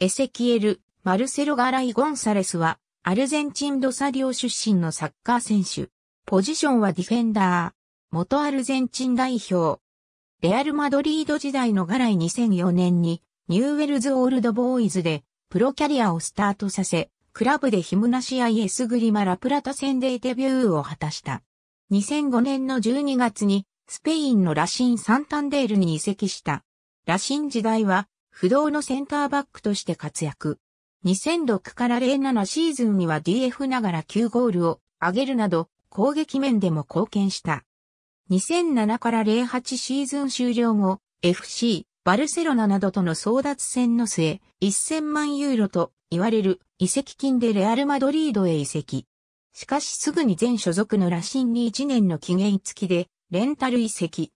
エセキエル・マルセロ・ガライ・ゴンサレスは、アルゼンチン・ドサリオ出身のサッカー選手。ポジションはディフェンダー。元アルゼンチン代表。レアル・マドリード時代のガライ2004年に、ニューウェルズ・オールド・ボーイズで、プロキャリアをスタートさせ、クラブでヒムナシア・イエスグリマ・ラプラタ戦でデビューを果たした。2005年の12月に、スペインのラシン・サンタンデールに移籍した。ラシン時代は、不動のセンターバックとして活躍。2006から07シーズンには DF ながら9ゴールを挙げるなど攻撃面でも貢献した。2007から08シーズン終了後、FC、バルセロナなどとの争奪戦の末、1000万ユーロと言われる移籍金でレアル・マドリードへ移籍。しかしすぐに全所属のラシンに1年の期限付きで、レンタル移籍。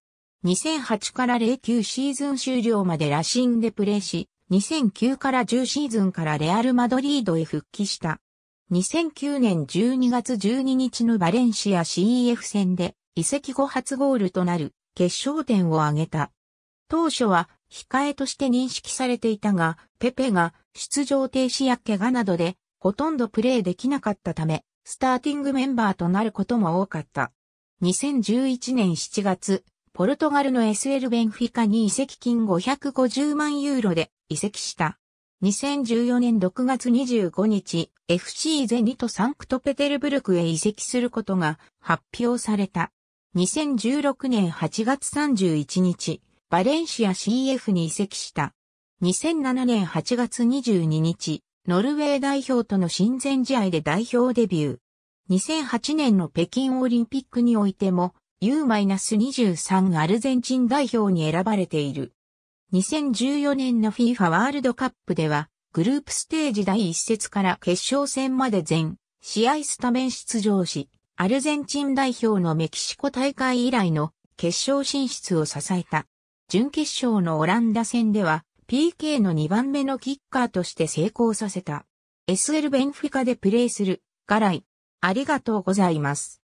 2008から09シーズン終了までラシンでプレーし、2009から10シーズンからレアル・マドリードへ復帰した。2009年12月12日のバレンシア CEF 戦で移籍後初ゴールとなる決勝点を挙げた。当初は控えとして認識されていたが、ペペが出場停止や怪我などでほとんどプレーできなかったため、スターティングメンバーとなることも多かった。2011年7月、ポルトガルの SL ベンフィカに移籍金550万ユーロで移籍した。2014年6月25日、FC ゼニとサンクトペテルブルクへ移籍することが発表された。2016年8月31日、バレンシア CF に移籍した。2007年8月22日、ノルウェー代表との親善試合で代表デビュー。2008年の北京オリンピックにおいても U-23 アルゼンチン代表に選ばれている。2014年の FIFA ワールドカップでは、グループステージ第1節から決勝戦まで全試合スタメン出場し、アルゼンチン代表のメキシコ大会以来の決勝進出を支えた。準決勝のオランダ戦では PK の2番目のキッカーとして成功させた。SL ベンフィカでプレーする、ガライ。ありがとうございます。